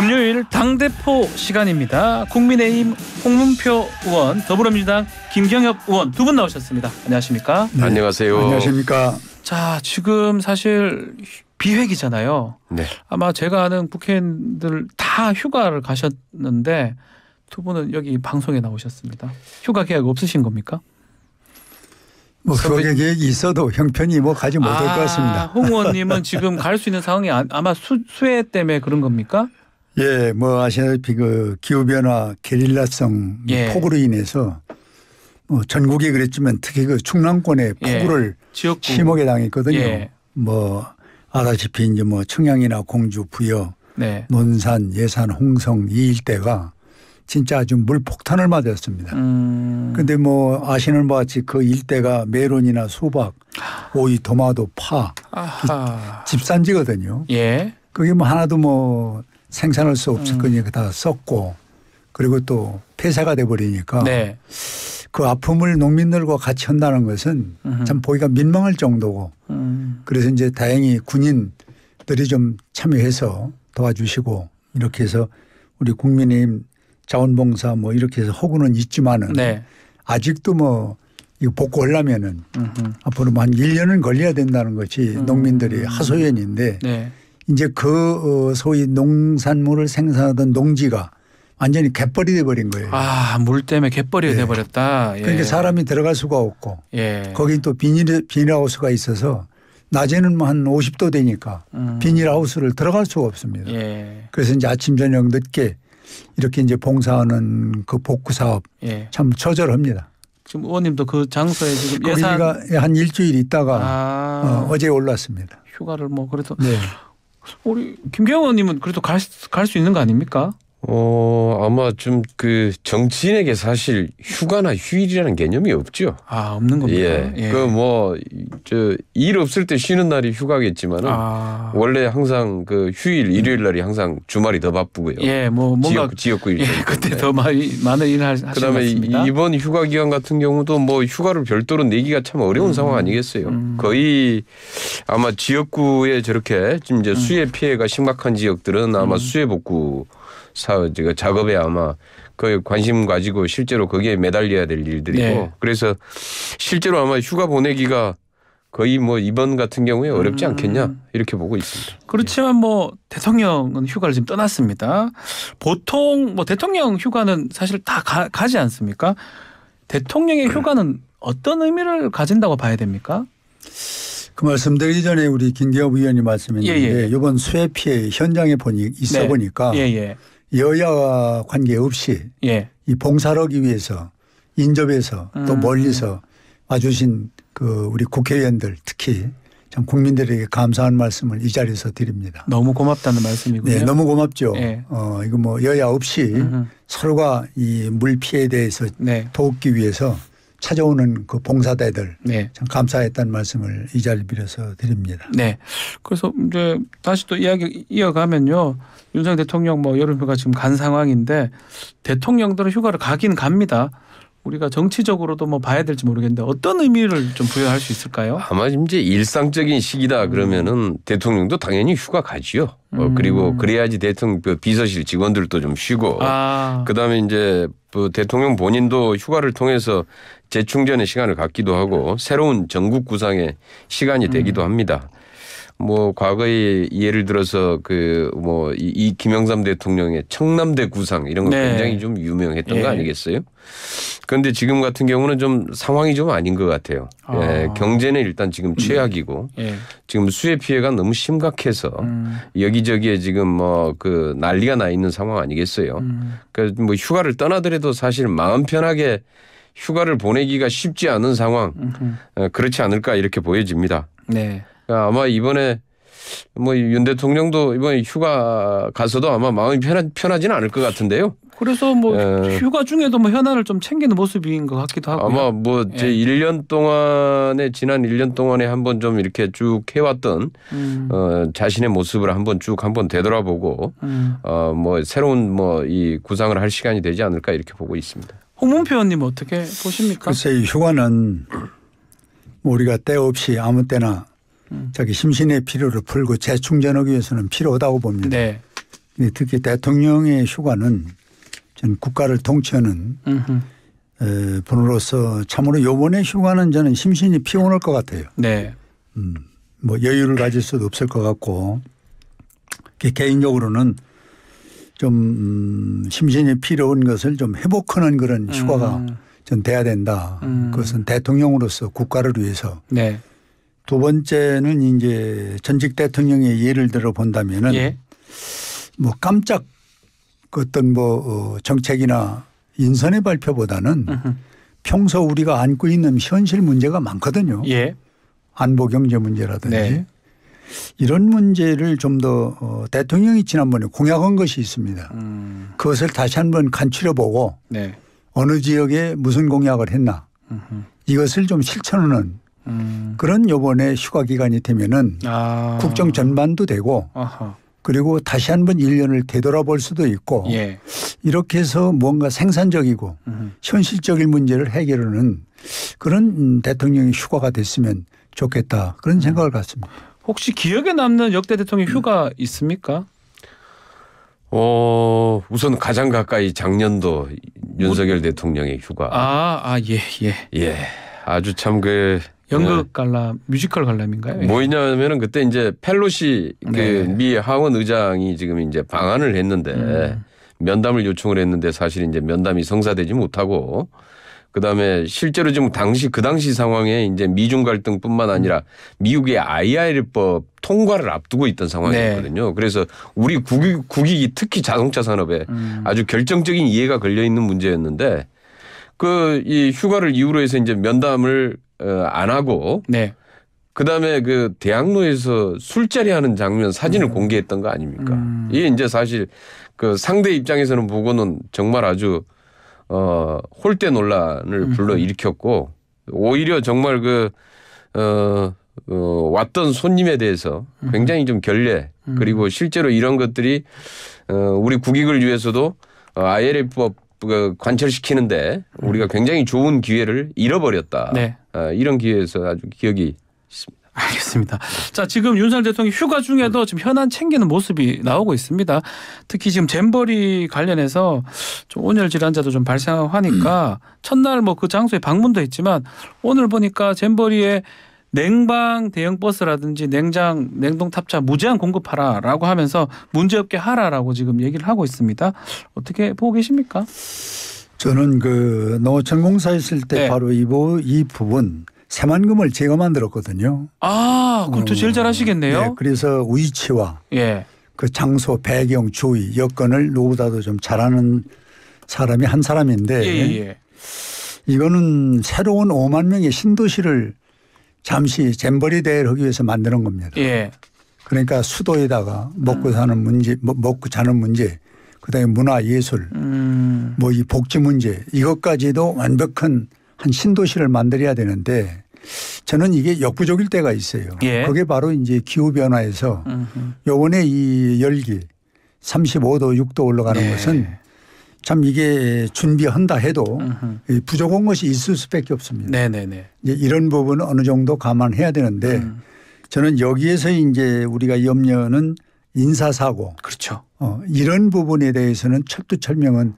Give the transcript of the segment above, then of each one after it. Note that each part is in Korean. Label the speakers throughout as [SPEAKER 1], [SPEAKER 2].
[SPEAKER 1] 금요일 당대포 시간입니다. 국민의힘 홍문표 의원, 더불어민주당 김경엽 의원 두 분 나오셨습니다. 안녕하십니까? 네. 안녕하세요. 안녕하십니까? 자, 지금 사실 비회기잖아요. 네. 아마 제가 아는 국회의원들 다 휴가를 가셨는데 두 분은 여기 방송에 나오셨습니다. 휴가 계획 없으신 겁니까? 뭐 그런
[SPEAKER 2] 계획이 있어도 형편이 뭐 가지 못할 아, 것 같습니다. 홍 의원님은
[SPEAKER 1] 지금 갈 수 있는 상황이 아, 아마 수, 수해
[SPEAKER 2] 때문에 그런 겁니까? 예, 뭐 아시다시피 그 기후 변화 게릴라성 뭐 예. 폭우로 인해서 뭐 전국이 그랬지만 특히 그충남권에 예. 폭우를 예. 심하게 당했거든요. 예. 뭐 아다시피 이제 뭐 청양이나 공주, 부여, 네. 논산, 예산, 홍성 이 일대가 진짜 아주 물폭탄을 맞았습니다. 그런데 음. 뭐 아시는 바와 같이 그 일대가 메론이나 수박, 오이, 도마도, 파 집산지거든요. 예. 그게 뭐 하나도 뭐 생산할 수 없을 음. 거니까 음. 다 썼고 그리고 또 폐사가 돼 버리니까 네. 그 아픔을 농민들과 같이 한다는 것은 음참 보기가 민망할 정도고 음. 그래서 이제 다행히 군인들이 좀 참여해서 도와주시고 이렇게 해서 우리 국민의힘 자원봉사 뭐 이렇게 해서 허구는 있지만은 네. 아직도 뭐 이거 복구하려면은 음흠. 앞으로 뭐한 1년은 걸려야 된다는 것이 음 농민들이 하소연인데 네. 이제 그 어, 소위 농산물을 생산하던 농지가 완전히 갯벌이 돼버린 거예요.
[SPEAKER 1] 아, 물 때문에 갯벌이 네. 돼버렸다. 예. 그러니까 사람이 들어갈 수가 없고
[SPEAKER 2] 예. 거기 또 비닐, 비닐하우스가 있어서 낮에는 뭐한 50도 되니까 음. 비닐하우스를 들어갈 수가 없습니다. 예. 그래서 이제 아침 저녁 늦게 이렇게 이제 봉사하는 그 복구 사업 예. 참 처절합니다.
[SPEAKER 1] 지금 의원님도 그 장소에 지금 예산
[SPEAKER 2] 가한 일주일 있다가 아. 어, 어제 올랐습니다. 휴가를 뭐 그래도 네. 우리
[SPEAKER 1] 김경호님은
[SPEAKER 3] 그래도 갈 수 있는 거 아닙니까? 어, 아마 좀 그 정치인에게 사실 휴가나 휴일이라는 개념이 없죠. 아, 없는 겁니까? 예. 예. 그 뭐, 저, 일 없을 때 쉬는 날이 휴가겠지만, 은 아. 원래 항상 그 휴일, 음. 일요일 날이 항상 주말이 더 바쁘고요. 예, 뭐, 뭔가. 지역, 구 일. 예, 그때 네. 더 많이, 많은 일을 하시는 그 다음에 이번 휴가 기간 같은 경우도 뭐 휴가를 별도로 내기가 참 어려운 음. 상황 아니겠어요. 음. 거의 아마 지역구에 저렇게 지금 이제 음. 수해 피해가 심각한 지역들은 아마 음. 수해 복구 사저 작업에 아마 그 관심 가지고 실제로 거기에 매달려야 될 일들이고 네. 그래서 실제로 아마 휴가 보내기가 거의 뭐 이번 같은 경우에 어렵지 음. 않겠냐 이렇게 보고 있습니다.
[SPEAKER 1] 그렇지만 뭐 대통령은 휴가를 지금 떠났습니다. 보통 뭐 대통령 휴가는 사실 다 가, 지 않습니까? 대통령의 음. 휴가는 어떤 의미를 가진다고 봐야 됩니까?
[SPEAKER 2] 그 말씀드리기 전에 우리 김기업 의원이 말씀했데 예, 예. 이번 수해 피해 현장에 보니 있어 네. 보니까 예, 예. 여야와 관계없이 예. 이봉사 하기 위해서 인접해서 음. 또 멀리서 와주신 그 우리 국회의원들 특히 참 국민들에게 감사한 말씀을 이 자리에서 드립니다. 너무 고맙다는 말씀이고요. 네, 너무 고맙죠. 네. 어, 이거 뭐 여야 없이 음흠. 서로가 이 물 피해에 대해서 네. 돕기 위해서 찾아오는 그 봉사대들 네. 참 감사했다는 말씀을 이 자리 빌어서 드립니다.
[SPEAKER 1] 네. 그래서 이제 다시 또 이야기 이어가면요. 윤석 대통령 뭐 여름휴가 지금 간 상황인데 대통령들은 휴가를 가긴 갑니다. 우리가 정치적으로도 뭐 봐야 될지 모르겠는데 어떤 의미를 좀 부여할 수 있을까요?
[SPEAKER 3] 아마 이제 일상적인 시기다 그러면은 대통령도 당연히 휴가 가지요. 어, 음. 어, 그리고 그래야지 대통령 그 비서실 직원들도 좀 쉬고 아. 그다음에 이제 그 대통령 본인도 휴가를 통해서 재충전의 시간을 갖기도 하고 새로운 전국 구상의 시간이 되기도 음. 합니다. 뭐 과거에 예를 들어서 그 뭐이 이 김영삼 대통령의 청남대 구상 이런 거 네. 굉장히 좀 유명했던 예. 거 아니겠어요? 그런데 지금 같은 경우는 좀 상황이 좀 아닌 것 같아요. 아. 예, 경제는 일단 지금 최악이고 예. 지금 수해 피해가 너무 심각해서 음. 여기저기에 지금 뭐 그 난리가 나 있는 상황 아니겠어요? 음. 그러니까 뭐 휴가를 떠나더라도 사실 마음 편하게 휴가를 보내기가 쉽지 않은 상황 음흠. 어, 그렇지 않을까 이렇게 보여집니다. 네. 아, 아마 이번에 뭐 윤 대통령도 이번에 휴가 가서도 아마 마음이 편하, 편하지는 않을 것 같은데요.
[SPEAKER 1] 그래서 뭐 예. 휴가 중에도 뭐 현안을 좀 챙기는 모습인 것 같기도 하고 아마
[SPEAKER 3] 뭐제 예. 1년 동안에 지난 1년 동안에 한번 좀 이렇게 쭉 해왔던 음. 어, 자신의 모습을 한번 쭉 한번 되돌아보고 음. 어뭐 새로운 뭐 이 구상을 할 시간이 되지 않을까 이렇게 보고 있습니다.
[SPEAKER 2] 홍문표 의원님 어떻게 보십니까? 글쎄 휴가는 뭐 우리가 때 없이 아무 때나 자기 음. 심신의 피로를 풀고 재충전하기 위해서는 필요하다고 봅니다. 네. 특히 대통령의 휴가는 전 국가를 통치하는 에, 분으로서 참으로 요번에 휴가는 저는 심신이 피곤할 것 같아요. 네. 음, 뭐 여유를 가질 수도 없을 것 같고 개인적으로는 좀 음, 심신이 필요한 것을 좀 회복하는 그런 휴가가 음. 전 돼야 된다. 음. 그것은 대통령으로서 국가를 위해서 네. 두 번째는 이제 전직 대통령의 예를 들어 본다면은 예. 뭐 깜짝 그 어떤 뭐 어, 정책이나 인선의 발표보다는 으흠. 평소 우리가 안고 있는 현실 문제가 많거든요. 예. 안보 경제 문제라든지 네. 이런 문제를 좀더 어, 대통령이 지난번에 공약한 것이 있습니다. 음. 그것을 다시 한번 간추려보고 네. 어느 지역에 무슨 공약을 했나 으흠. 이것을 좀 실천하는 음. 그런 요번에 휴가 기간이 되면은 아. 국정 전반도 되고 아하. 그리고 다시 한번 1년을 되돌아볼 수도 있고 예. 이렇게 해서 뭔가 생산적이고 음. 현실적인 문제를 해결하는 그런 음, 대통령의 휴가가 됐으면 좋겠다 그런 음. 생각을 갖습니다.
[SPEAKER 1] 혹시 기억에 남는 역대 대통령 휴가 음. 있습니까?
[SPEAKER 3] 어, 우선 가장 가까이 작년도 윤석열 뭐, 대통령의 휴가.
[SPEAKER 1] 아, 아, 예, 예. 예.
[SPEAKER 3] 아주 참그 연극
[SPEAKER 1] 네. 관람, 뮤지컬 관람인가요?
[SPEAKER 3] 뭐냐면은 그때 이제 펠로시 그미 네. 하원 의장이 지금 이제 방한을 했는데 음. 면담을 요청을 했는데 사실 이제 면담이 성사되지 못하고 그다음에 실제로 지금 당시 그 당시 상황에 이제 미중 갈등뿐만 아니라 음. 미국의 IR법 통과를 앞두고 있던 상황이었거든요. 네. 그래서 우리 국익, 국익이 특히 자동차 산업에 음. 아주 결정적인 이해가 걸려 있는 문제였는데 그 이 휴가를 이유로 해서 이제 면담을 어, 안 하고 네. 그다음에 그 대학로에서 술자리 하는 장면 사진을 음. 공개했던 거 아닙니까? 음. 이게 이제 사실 그 상대 입장에서는 보고는 정말 아주 어 홀대 논란을 음. 불러 일으켰고 오히려 정말 그어 어, 왔던 손님에 대해서 음. 굉장히 좀 결례 음. 그리고 실제로 이런 것들이 어 우리 국익을 위해서도 어, ILF법 그 관철시키는데 우리가 굉장히 좋은 기회를 잃어버렸다. 네. 어, 이런 기회에서 아주 기억이 있습니다. 알겠습니다. 자, 지금 윤석열 대통령 휴가 중에도 음. 지금 현안 챙기는 모습이 나오고
[SPEAKER 1] 있습니다. 특히 지금 잼버리 관련해서 좀 온열 질환자도 좀 발생하니까 음. 첫날 뭐 그 장소에 방문도 했지만 오늘 보니까 잼버리에 냉방 대형 버스라든지 냉장 냉동 탑차 무제한 공급하라라고 하면서 문제없게 하라라고 지금 얘기를 하고 있습니다. 어떻게 보고 계십니까?
[SPEAKER 2] 저는 그 농어촌 공사 있을 때 네. 바로 이, 부, 이 부분 새만금을 제가 만들었거든요. 아, 그럼 또 어, 제일 잘하시겠네요. 네, 그래서 위치와 예. 그 장소, 배경, 주위 여건을 누구보다도 좀 잘하는 사람이 한 사람인데 예, 예. 예. 이거는 새로운 5만 명의 신도시를 잠시 잼버리 대회를 하기 위해서 만드는 겁니다. 예. 그러니까 수도에다가 먹고 사는 문제, 먹고 자는 문제, 그다음에 문화 예술 음. 뭐이 복지 문제 이것까지도 완벽한 한 신도시를 만들어야 되는데 저는 이게 역부족일 때가 있어요. 예. 그게 바로 이제 기후 변화에서 요번에 이 열기 35도 6도 올라가는 네. 것은 참 이게 준비한다 해도 음흠. 부족한 것이 있을 수밖에 없습니다. 네네네. 이제 이런 부분은 어느 정도 감안해야 되는데 음. 저는 여기에서 이제 우리가 염려는 인사사고. 그렇죠. 어, 이런 부분에 대해서는 철두철명한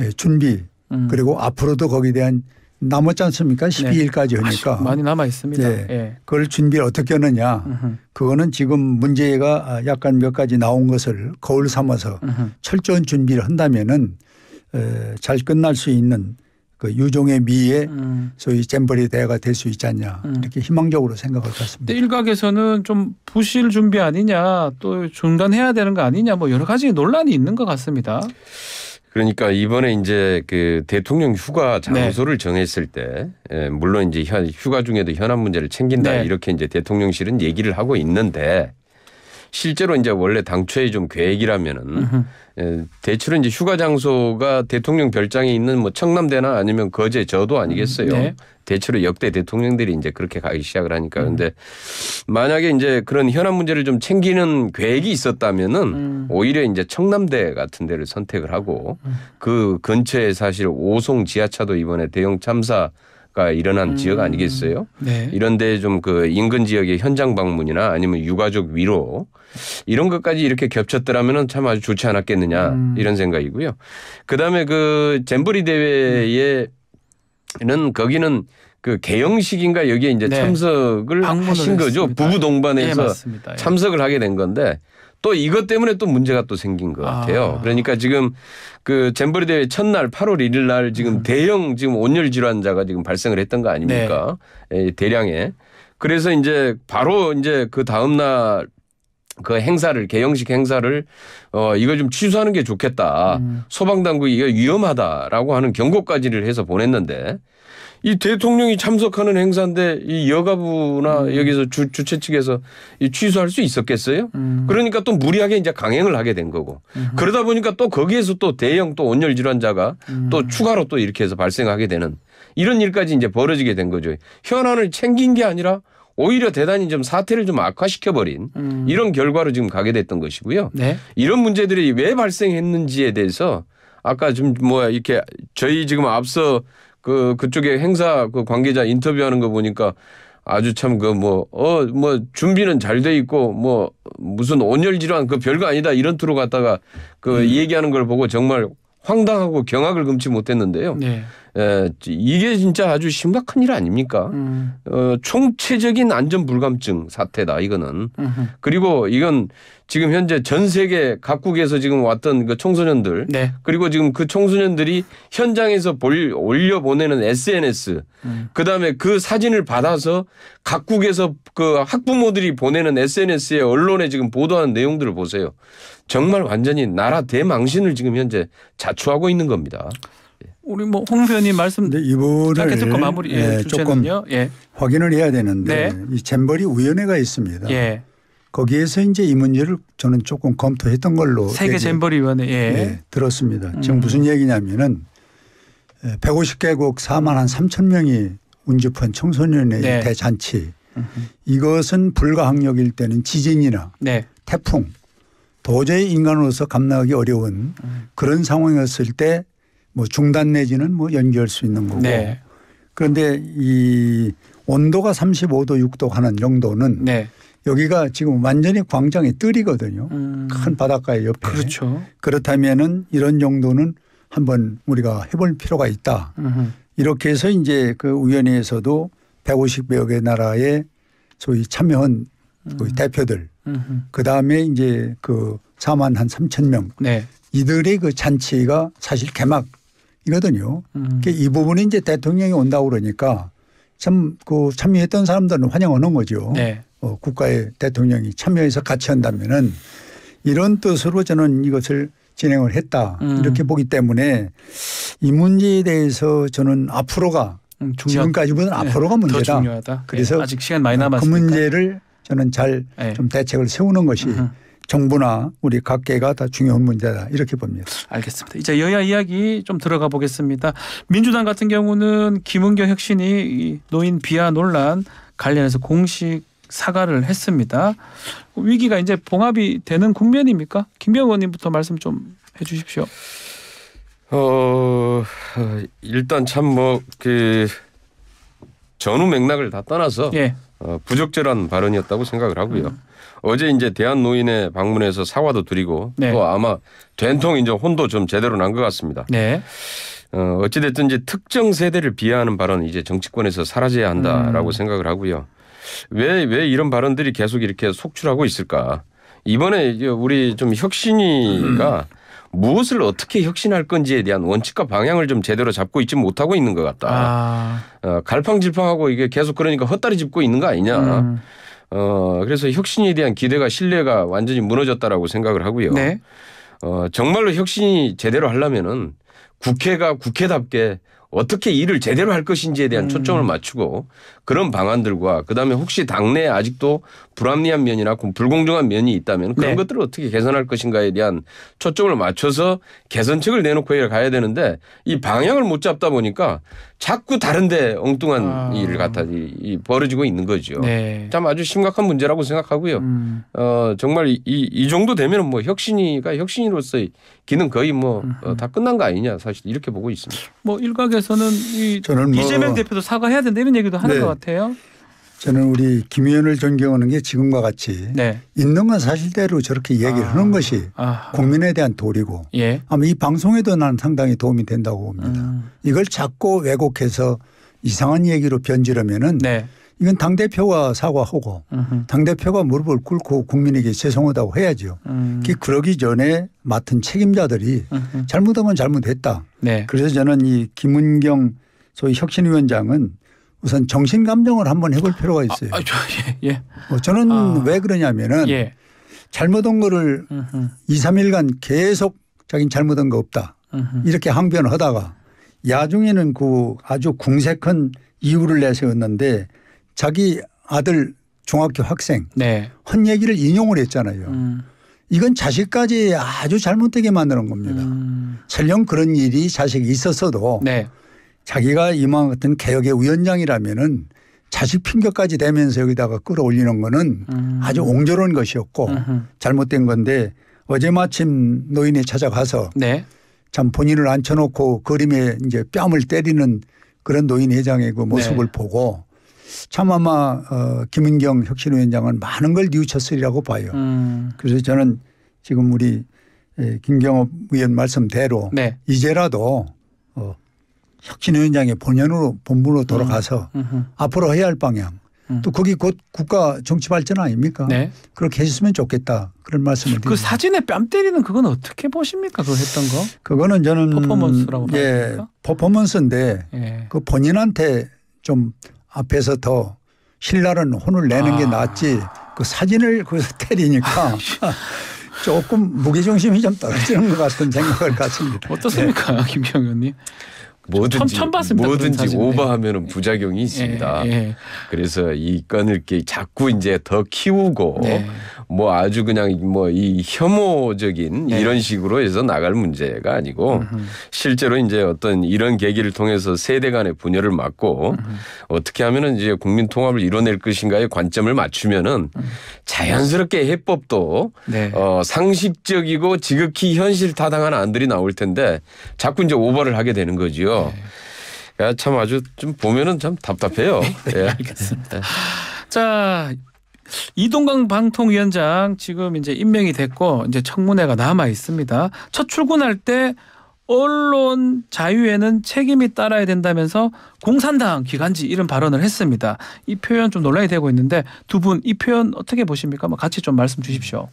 [SPEAKER 2] 예, 준비 음. 그리고 앞으로도 거기에 대한 남았지 않습니까? 12일까지 하니까 많이 남아 있습니다. 예. 예. 그걸 준비를 어떻게 하느냐? 으흠. 그거는 지금 문제가 약간 몇 가지 나온 것을 거울 삼아서 으흠. 철저한 준비를 한다면은 에, 잘 끝날 수 있는 그 유종의 미에 음. 소위 잼버리 대회가 될 수 있지 않냐 음. 이렇게 희망적으로 생각을했 같습니다.
[SPEAKER 1] 일각에서는 좀 부실 준비 아니냐 또 중단해야 되는 거 아니냐 뭐 여러 가지 논란이 있는 것 같습니다.
[SPEAKER 3] 그러니까 이번에 이제 그 대통령 휴가 네. 장소를 네. 정했을 때 예, 물론 이제 휴가 중에도 현안 문제를 챙긴다 네. 이렇게 이제 대통령실은 얘기를 하고 있는데 실제로 이제 원래 당초에 좀 계획이라면은 예, 대체로 이제 휴가 장소가 대통령 별장에 있는 뭐 청남대나 아니면 거제 저도 아니겠어요. 네. 대체로 역대 대통령들이 이제 그렇게 가기 시작을 하니까 음. 근데 만약에 이제 그런 현안 문제를 좀 챙기는 계획이 있었다면은 음. 오히려 이제 청남대 같은 데를 선택을 하고 음. 그 근처에 사실 오송 지하차도 이번에 대형 참사 가 일어난 음. 지역 아니겠어요? 네. 이런데 좀 그 인근 지역의 현장 방문이나 아니면 유가족 위로 이런 것까지 이렇게 겹쳤더라면은 참 아주 좋지 않았겠느냐 음. 이런 생각이고요. 그다음에 그 잼버리 대회에는 음. 거기는 그 개영식인가 여기에 이제 네. 참석을 하신 거죠. 부부 동반해서 네, 참석을 하게 된 건데 또 이것 때문에 또 문제가 또 생긴 것 같아요. 아. 그러니까 지금 그 잼버리 대회 첫날 8월 1일 날 지금 음. 대형 지금 온열 질환자가 지금 발생을 했던 거 아닙니까? 네. 예, 대량에. 그래서 이제 바로 이제 그 다음 날 그 행사를 개형식 행사를 어이걸좀 취소하는 게 좋겠다. 음. 소방 당국이 이거 위험하다라고 하는 경고까지를 해서 보냈는데 이 대통령이 참석하는 행사인데 이 여가부나 음. 여기서 주, 주최 측에서 이 취소할 수 있었겠어요? 음. 그러니까 또 무리하게 이제 강행을 하게 된 거고 음. 그러다 보니까 또 거기에서 또 대형 또 온열 질환자가 음. 또 추가로 또 이렇게 해서 발생하게 되는 이런 일까지 이제 벌어지게 된 거죠. 현안을 챙긴 게 아니라 오히려 대단히 좀 사태를 좀 악화시켜버린 음. 이런 결과로 지금 가게 됐던 것이고요. 네? 이런 문제들이 왜 발생했는지에 대해서 아까 좀뭐 이렇게 저희 지금 앞서 그 그쪽에 행사 그 관계자 인터뷰하는 거 보니까 아주 참그뭐어뭐 어, 뭐 준비는 잘 돼 있고 뭐 무슨 온열 질환 그 별거 아니다 이런 투로 갔다가 그 음. 얘기하는 걸 보고 정말 황당하고 경악을 금치 못했는데요. 네. 에, 예, 이게 진짜 아주 심각한 일 아닙니까? 음. 어, 총체적인 안전 불감증 사태다 이거는. 음흠. 그리고 이건 지금 현재 전 세계 각국에서 지금 왔던 그 청소년들 네. 그리고 지금 그 청소년들이 현장에서 볼, 올려 보내는 SNS 음. 그다음에 그 사진을 받아서 각국에서 그 학부모들이 보내는 SNS에 언론에 지금 보도하는 내용들을 보세요. 정말 완전히 나라 대망신을 지금 현재 자초하고 있는 겁니다.
[SPEAKER 2] 우리 뭐 홍변이 말씀 이분을 듣고 마무리 예, 예 조금 예. 확인을 해야 되는데 네. 이 잼버리 위원회가 있습니다. 예. 거기에서 이제 이 문제를 저는 조금 검토했던 걸로 세계 잼버리
[SPEAKER 1] 위원회 예. 예.
[SPEAKER 2] 들었습니다. 음. 지금 무슨 얘기냐면은 150개국 4만 한 3천 명이 운집한 청소년의 네. 대잔치 음흠. 이것은 불가항력일 때는 지진이나 네. 태풍 도저히 인간으로서 감당하기 어려운 음. 그런 상황이었을 때뭐 중단 내지는 뭐 연기할 수 있는 거고. 네. 그런데 이 온도가 35도, 6도 하는 영도는 네. 여기가 지금 완전히 광장이 뜰이거든요. 음. 큰 바닷가의 옆에. 그렇죠. 그렇다면은 이런 정도는 한번 우리가 해볼 필요가 있다. 음흠. 이렇게 해서 이제 그우연회에서도 150여 개 나라의 소위 참여한 음. 대표들 그 다음에 이제 그 4만 한 3천 명 네. 이들의 그 잔치가 사실 개막 이거든요. 음. 그이 부분이 이제 대통령이 온다고 그러니까 참 그 참여했던 사람들은 환영하는 거죠. 네. 어, 국가의 대통령이 참여해서 같이 한다면은 이런 뜻으로 저는 이것을 진행을 했다 음. 이렇게 보기 때문에 이 문제에 대해서 저는 앞으로가 음, 지금까지보다 네. 앞으로가 문제다. 예, 그래서 네. 아직 시간 많이 그 남았으니까 그 문제를 저는 잘좀 예. 네. 대책을 세우는 것이 으흠. 정부나 우리 각계가 다 중요한 문제다 이렇게 봅니다.
[SPEAKER 1] 알겠습니다. 이제 여야 이야기 좀 들어가 보겠습니다. 민주당 같은 경우는 김은경 혁신이 노인 비하 논란 관련해서 공식 사과를 했습니다. 위기가 이제 봉합이 되는 국면입니까? 김병 의원님부터 말씀 좀 해주십시오.
[SPEAKER 3] 어 일단 참 뭐 그 전후 맥락을 다 떠나서 예. 어, 부적절한 발언이었다고 생각을 하고요. 음. 어제 이제 대한노인의 방문해서 사과도 드리고 네. 또 아마 된통 이제 혼도 좀 제대로 난 것 같습니다. 네. 어, 어찌됐든 이제 특정 세대를 비하하는 발언은 이제 정치권에서 사라져야 한다라고 음. 생각을 하고요. 왜, 왜 이런 발언들이 계속 이렇게 속출하고 있을까. 이번에 우리 좀 혁신이가 음. 무엇을 어떻게 혁신할 건지에 대한 원칙과 방향을 좀 제대로 잡고 있지 못하고 있는 것 같다. 아. 어, 갈팡질팡하고 이게 계속 그러니까 헛다리 짚고 있는 거 아니냐. 음. 어, 그래서 혁신에 대한 기대가 신뢰가 완전히 무너졌다라고 생각을 하고요. 네. 어, 정말로 혁신이 제대로 하려면은 국회가 국회답게 어떻게 일을 제대로 할 것인지에 대한 음. 초점을 맞추고 그런 방안들과 그다음에 혹시 당내에 아직도 불합리한 면이나 불공정한 면이 있다면 그런 네. 것들을 어떻게 개선할 것인가에 대한 초점을 맞춰서 개선책을 내놓고 가야 되는데 이 방향을 못 잡다 보니까 자꾸 다른데 엉뚱한 아. 일을 갖다 이, 이 벌어지고 있는 거죠. 네. 참 아주 심각한 문제라고 생각하고요. 음. 어, 정말 이, 이 정도 되면 뭐 혁신이가 혁신으로서의 기능 거의 뭐다 음. 어, 끝난 거 아니냐 사실 이렇게 보고 있습니다.
[SPEAKER 1] 뭐일각에 대해서는
[SPEAKER 2] 이 저는 뭐 이재명 뭐 대표도
[SPEAKER 1] 사과해야 된다 이런 얘기도 하는 네. 것 같아요.
[SPEAKER 2] 저는 우리 김 의원을 존경하는 게 지금과 같이 네. 있는 건 사실대로 저렇게 얘기를 아. 하는 것이 아 국민에 대한 도리고 예. 아마 이 방송에도 나 상당히 도움이 된다고 봅니다. 음. 이걸 자꾸 왜곡해서 이상한 얘기로 변질하면은 네. 이건 당 대표가 사과하고 당 대표가 무릎을 꿇고 국민에게 죄송하다고 해야죠. 음. 그러기 전에 맡은 책임자들이 u h 잘못하면 잘못했다. 네. 그래서 저는 이 김은경 소위 혁신위원장은 우선 정신 감정을 한번 해볼 아, 필요가 있어요. 아, 아, 저, 예, 예. 뭐 저는 아. 왜 그러냐면은 예. 잘못한 거를 u h 2, 3일간 계속 자기 잘못한 거 없다. 이렇게 항변을 하다가 야중에는 그 아주 궁색한 이유를 내세웠는데 자기 아들 중학교 학생 네. 헌 얘기를 인용을 했잖아요. 음. 이건 자식까지 아주 잘못되게 만드는 겁니다. 음. 설령 그런 일이 자식이 있었어도 네. 자기가 이만 같은 개혁의 위원장이라면은 자식 핑계까지 대면서 여기다가 끌어올리는 거는 음. 아주 옹졸한 것이었고 음흠. 잘못된 건데 어제 마침 노인에 찾아가서 네. 참 본인을 앉혀놓고 그림에 이제 뺨을 때리는 그런 노인 회장의 그 모습을 네. 보고 참 아마 어, 김은경 혁신위원장은 많은 걸 뉘우쳤으리라고 봐요. 음. 그래서 저는 지금 우리 예, 김경업 의원 말씀대로 네. 이제라도 어, 혁신위원장의 본연으로 본부로 음. 돌아가서 음. 앞으로 해야 할 방향 음. 또 거기 곧 국가 정치 발전 아닙니까? 네. 그렇게 해줬으면 좋겠다 그런 말씀을 그 드립니다. 그
[SPEAKER 1] 사진에 뺨 때리는 그건 어떻게 보십니까?
[SPEAKER 2] 그거 했던 거? 그거는 저는 퍼포먼스라고 예, 봐야 예, 퍼포먼스인데 예. 그 본인한테 좀 앞에서 더신랄는 혼을 내는 아. 게 낫지 그 사진을 거기서 때리니까 아, 조금 무게중심이 좀 떨어지는 것 같은 생각을 갖습니다. 어떻습니까 네. 김경 의원님? 뭐든지 처 뭐든지
[SPEAKER 3] 오버하면 부작용이 있습니다. 예, 예. 그래서 이 건을 자꾸 이제 더 키우고 네. 뭐 아주 그냥 뭐 이 혐오적인 네. 이런 식으로 해서 나갈 문제가 아니고 음흠. 실제로 이제 어떤 이런 계기를 통해서 세대 간의 분열을 막고 음흠. 어떻게 하면은 이제 국민 통합을 이뤄낼 것인가에 관점을 맞추면은 음. 자연스럽게 해법도 네. 어, 상식적이고 지극히 현실 타당한 안들이 나올 텐데 자꾸 이제 오버를 하게 되는 거지요. 네. 야, 참 아주 좀 보면은 참 답답해요. 네, 예. 알겠습니다.
[SPEAKER 1] 자, 이동강 방통위원장 지금 이제 임명이 됐고 이제 청문회가 남아 있습니다. 첫 출근할 때 언론 자유에는 책임이 따라야 된다면서 공산당 기간지 이런 발언을 했습니다. 이 표현 좀 논란이 되고 있는데 두 분 이 표현 어떻게 보십니까? 같이 좀 말씀 주십시오.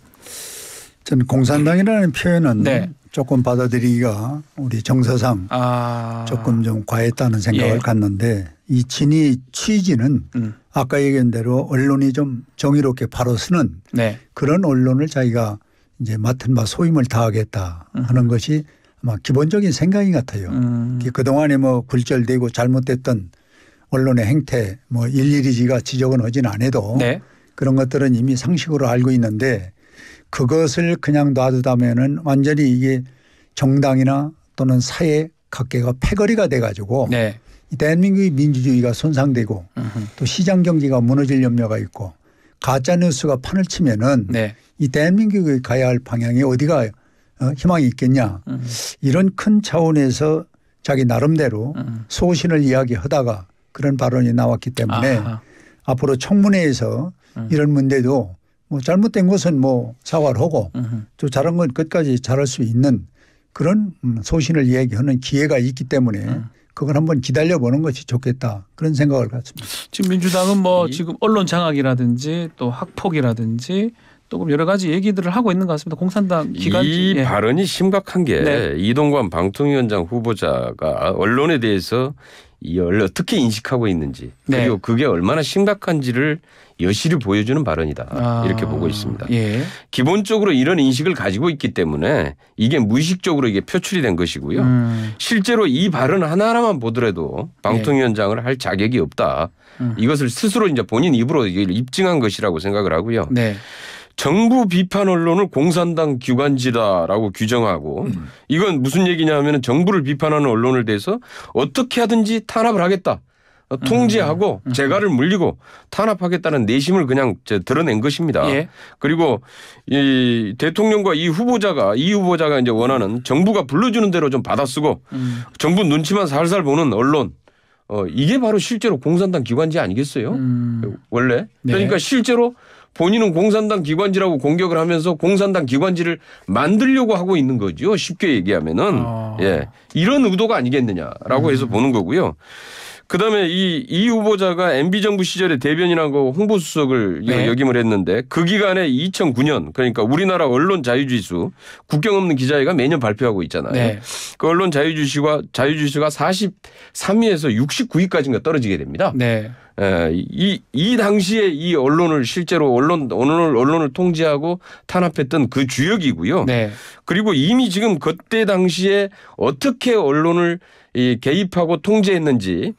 [SPEAKER 2] 저는 공산당이라는 표현은 네. 조금 받아들이기가 우리 정서상 아. 조금 좀 과했다는 생각을 예. 갖는데 이진의 취지는 음. 아까 얘기한 대로 언론이 좀 정의롭게 바로 쓰는 네. 그런 언론을 자기가 이제 맡은 바 소임을 다하겠다 음. 하는 것이 아마 기본적인 생각인 것 같아요. 음. 그 그동안에 뭐 굴절되고 잘못됐던 언론의 행태 뭐 일일이 지가 지적은 하진 않아도 네. 그런 것들은 이미 상식으로 알고 있는데 그것을 그냥 놔두다면은 완전히 이게 정당이나 또는 사회 각계가 패거리가 돼 가지고 네. 대한민국의 민주주의가 손상되고 으흠. 또 시장 경제가 무너질 염려가 있고 가짜 뉴스가 판을 치면은 네. 이 대한민국이 가야 할 방향이 어디가 어, 희망이 있겠냐 으흠. 이런 큰 차원에서 자기 나름대로 으흠. 음. 소신을 이야기하다가 그런 발언이 나왔기 때문에 아하. 앞으로 청문회에서 음. 이런 문제도 뭐 잘못된 것은 뭐 사과를 하고 또 잘한 건 끝까지 잘할 수 있는 그런 음, 소신을 얘기하는 기회가 있기 때문에 음. 그걸 한번 기다려 보는 것이 좋겠다 그런 생각을 갖습니다.
[SPEAKER 1] 지금 민주당은 뭐 예. 지금 언론 장악이라든지 또 학폭이라든지 또 여러 가지 얘기들을 하고 있는 것 같습니다. 공산당 기간
[SPEAKER 3] 이 예. 발언이 심각한 게 네. 이동관 방통위원장 후보자가 언론에 대해서 이걸 어떻게 인식하고 있는지 네. 그리고 그게 얼마나 심각한지를 여실히 보여주는 발언이다 아. 이렇게 보고 있습니다. 예. 기본적으로 이런 인식을 가지고 있기 때문에 이게 무의식적으로 이게 표출이 된 것이고요. 음. 실제로 이 발언 하나하나만 보더라도 방통위원장을 예. 할 자격이 없다. 음. 이것을 스스로 이제 본인 입으로 입증한 것이라고 생각을 하고요. 네. 정부 비판 언론을 공산당 기관지다라고 규정하고 음. 이건 무슨 얘기냐면은 정부를 비판하는 언론을 대해서 어떻게 하든지 탄압을 하겠다. 통제하고 음. 음. 재가를 물리고 탄압하겠다는 내심을 그냥 드러낸 것입니다. 예. 그리고 이 대통령과 이 후보자가 이 후보자가 이제 원하는 정부가 불러주는 대로 좀 받아쓰고 음. 정부 눈치만 살살 보는 언론 어, 이게 바로 실제로 공산당 기관지 아니겠어요?
[SPEAKER 1] 음.
[SPEAKER 3] 원래. 네. 그러니까 네. 실제로 본인은 공산당 기관지라고 공격을 하면서 공산당 기관지를 만들려고 하고 있는 거죠. 쉽게 얘기하면은 아. 예 이런 의도가 아니겠느냐라고 음. 해서 보는 거고요. 그다음에 이 이 후보자가 MB 정부 시절에 대변인하고 홍보수석을 네. 역임을 했는데 그 기간에 2009년 그러니까 우리나라 언론 자유지수 국경 없는 기자회가 매년 발표하고 있잖아요. 네. 그 언론 자유지수가 자유지수가 43위에서 6 9위까지가 떨어지게 됩니다. 네. 예, 이, 이 당시에 이 언론을 실제로 언론 언론을 언론을 통제하고 탄압했던 그 주역이고요. 네. 그리고 이미 지금 그때 당시에 어떻게 언론을 이 개입하고 통제했는지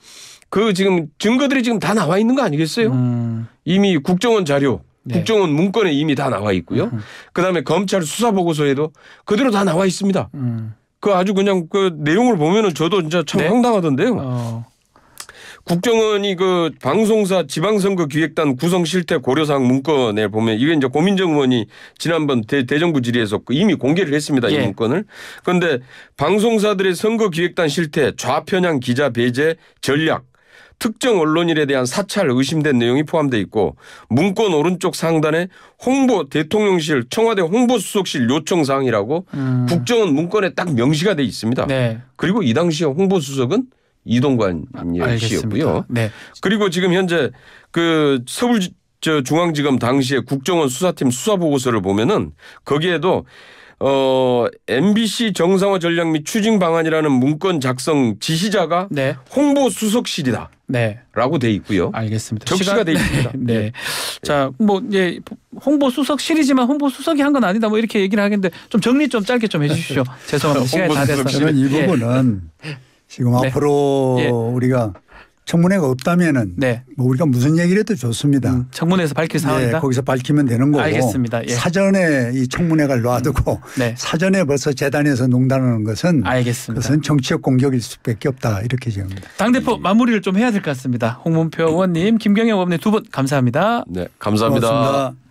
[SPEAKER 3] 그 지금 증거들이 지금 다 나와 있는 거 아니겠어요? 음. 이미 국정원 자료 네. 국정원 문건에 이미 다 나와 있고요. 음. 그다음에 검찰 수사 보고서에도 그대로 다 나와 있습니다. 음. 그 아주 그냥 그 내용을 보면은 저도 진짜 참 네. 황당하던데요. 어. 국정원이 그 방송사 지방선거 기획단 구성 실태 고려사항 문건에 보면 이게 이제 고민정 의원이 지난번 대, 정부 질의에서 그 이미 공개를 했습니다. 이 예. 문건을. 그런데 방송사들의 선거 기획단 실태 좌편향 기자 배제 전략 특정 언론인에 대한 사찰 의심된 내용이 포함돼 있고 문건 오른쪽 상단에 홍보 대통령실 청와대 홍보수석실 요청 사항이라고 음. 국정원 문건에 딱 명시가 돼 있습니다. 네. 그리고 이 당시에 홍보수석은 이동관 아, 예, 씨였고요. 네. 그리고 지금 현재 그 서울 저 중앙지검 당시에 국정원 수사팀 수사 보고서를 보면은 거기에도 어 MBC 정상화 전략 및 추진 방안이라는 문건 작성 지시자가 네. 홍보 수석실이다. 네. 라고 돼 있고요. 알겠습니다. 적시가 돼 있습니다. 네. 네. 자,
[SPEAKER 1] 뭐 이제 홍보 수석실이지만 홍보 수석이 한 건 아니다. 뭐 이렇게 얘기를 하겠는데 좀 정리 좀 짧게 좀 해주십시오. 죄송합니다. 시간이 다 돼서. 저이 부분은
[SPEAKER 2] 예. 지금 네. 앞으로 예. 우리가 청문회가 없다면은 네. 뭐 우리가 무슨 얘기를 해도 좋습니다. 음, 청문회에서 밝힐 네, 상황이다. 네, 거기서 밝히면 되는 거고. 알겠습니다. 예. 사전에 이 청문회를 놔두고 음, 네. 사전에 벌써 재단에서 농단하는 것은 알겠습니다. 그것은 정치적 공격일 수밖에 없다 이렇게 지합니다. 당
[SPEAKER 1] 대표 마무리를 좀 해야 될 것 같습니다. 홍문표 네. 의원님, 김경영 의원님 두 분 감사합니다. 네, 감사합니다 고맙습니다.